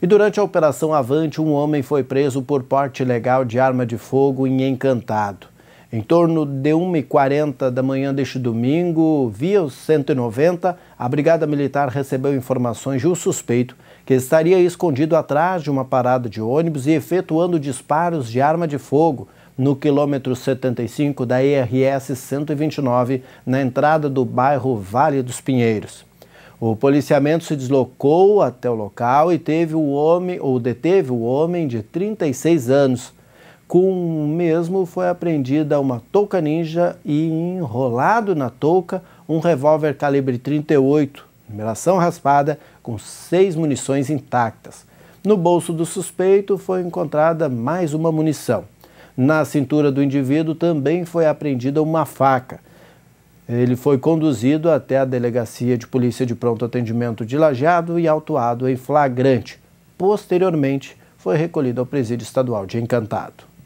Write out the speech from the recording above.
E durante a Operação Avante, um homem foi preso por porte ilegal de arma de fogo em Encantado. Em torno de 1h40 da manhã deste domingo, via 190, a Brigada Militar recebeu informações de um suspeito que estaria escondido atrás de uma parada de ônibus e efetuando disparos de arma de fogo no quilômetro 75 da ERS 129, na entrada do bairro Vale dos Pinheiros. O policiamento se deslocou até o local e teve o homem ou deteve o homem de 36 anos. Com o mesmo foi apreendida uma touca ninja e enrolado na touca um revólver calibre 38, numeração raspada, com seis munições intactas. No bolso do suspeito foi encontrada mais uma munição. Na cintura do indivíduo também foi apreendida uma faca. Ele foi conduzido até a Delegacia de Polícia de Pronto Atendimento de Lajeado e autuado em flagrante. Posteriormente, foi recolhido ao Presídio Estadual de Encantado.